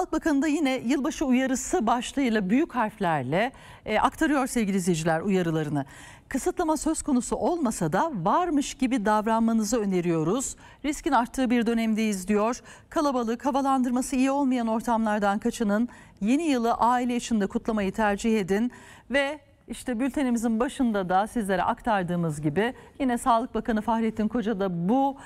Sağlık Bakanı da yine yılbaşı uyarısı başlığıyla büyük harflerle e, aktarıyor sevgili izleyiciler uyarılarını. Kısıtlama söz konusu olmasa da varmış gibi davranmanızı öneriyoruz. Riskin arttığı bir dönemdeyiz diyor. Kalabalık, havalandırması iyi olmayan ortamlardan kaçının. Yeni yılı aile içinde kutlamayı tercih edin ve işte bültenimizin başında da sizlere aktardığımız gibi yine Sağlık Bakanı Fahrettin Koca da bu